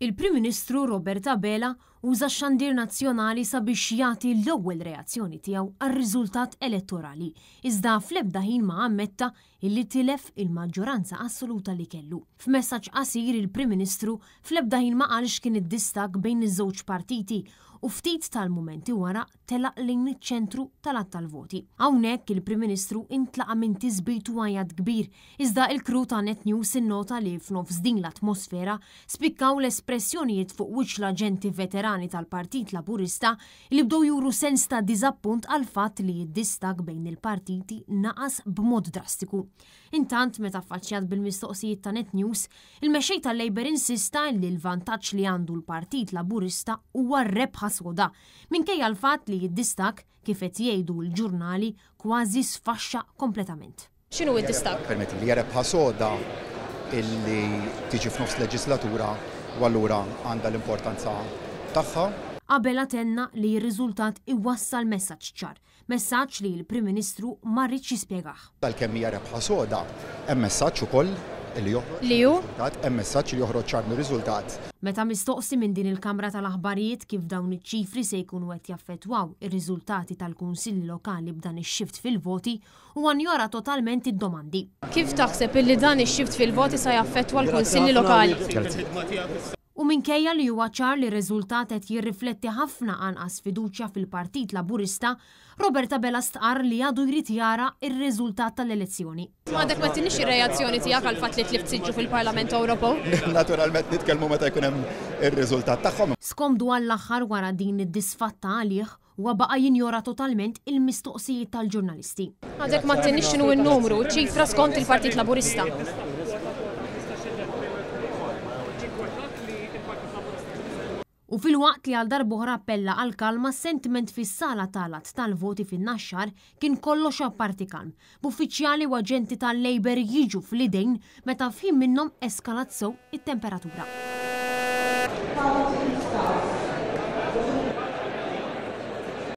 il-Prim Ministru Robert Abela uża xandir nazzjonali sabiex jagħti l-ewwel reazzjoni tiegħu għar-riżultat elettorali, iżda fl-ebda ħin ma ammetta illi tilef il-maġġoranza assoluta li kellu. F'messaġġ qasir il-Prim Ministru fl-ebda ħin ma qalx kien id-distak bejn iż-żewġ partiti u ftit tal-momenti wara telaq lejn iċ-ċentru tal-att tal-voti. Hawnhekk il-Prim Ministru intlaqa minn tiżbit u kbir, iżda il-kru ta' Net News innota li f'nofs din l-atmosfera spikkaw l-espressjonijiet fuq wiċċ l-aġenti veterani veterani tal-Partit Laburista li bdow juru sens ta' diżappunt għal fatt li jiddistak bejn il-partiti naqas b'mod drastiku. Intant, meta faċċjat bil-mistoqsijiet ta' Net News, il-mexej tal-Labor insista li l-vantaġġ li għandu l-Partit Laburista huwa rebħa soda minkejja għal fatt li jiddistak kif kifet jgħidu l-ġurnali kważi sfaxxa kompletament. X'inhu id-distak? Permetti li rebħa soda illi tiġi f'nofs leġislatura u allura għandha l-importanza tagħha. Qabel atenna li r-riżultat iwassal messaġġ ċar, messaġġ li l-Prim Ministru ma rridx jispjegaħ. Tal-kemm hija rebħa soda, hemm messaġġ ukoll li joħroġ. Li Hemm messaġġ li joħroġ ċar mir-riżultat. Meta mistoqsi minn din il-Kamra tal-Aħbarijiet kif dawn iċ-ċifri se jkunu qed jaffettwaw ir-riżultati tal-Kunsilli Lokali b'dan ix-xift fil-voti huwa njora totalment id-domandi. Kif taħseb illi dan ix-xift fil-voti sa jaffettwa l-Kunsilli Lokali? U minkejja li huwa ċar li riżultat qed jirrifletti ħafna anqas fiduċja fil-Partit Laburista, Roberta Bella stqar li għadu jrid jara r-riżultat tal-elezzjoni. Għadek ma tinix ir-reazzjoni tiegħek għal fatt li tlift fil-Parlament Ewropew? Naturalment nitkellmu meta jkun hemm ir-riżultat tagħhom. Skomdu għall-aħħar wara din id-disfatta għalih, huwa baqa jinjora totalment il-mistoqsijiet tal-ġurnalisti. Għadek ma t-tinix n-numru, ċifra skont il-Partit Laburista. U fil-waqt li għal darbu appella għal kalma sentiment fis sala talat tal-voti fin-naxxar kien kollox apparti kalm. Buffiċjali u aġenti tal-Labor jiġu fl-idejn meta fim minnhom eskalat sew it-temperatura.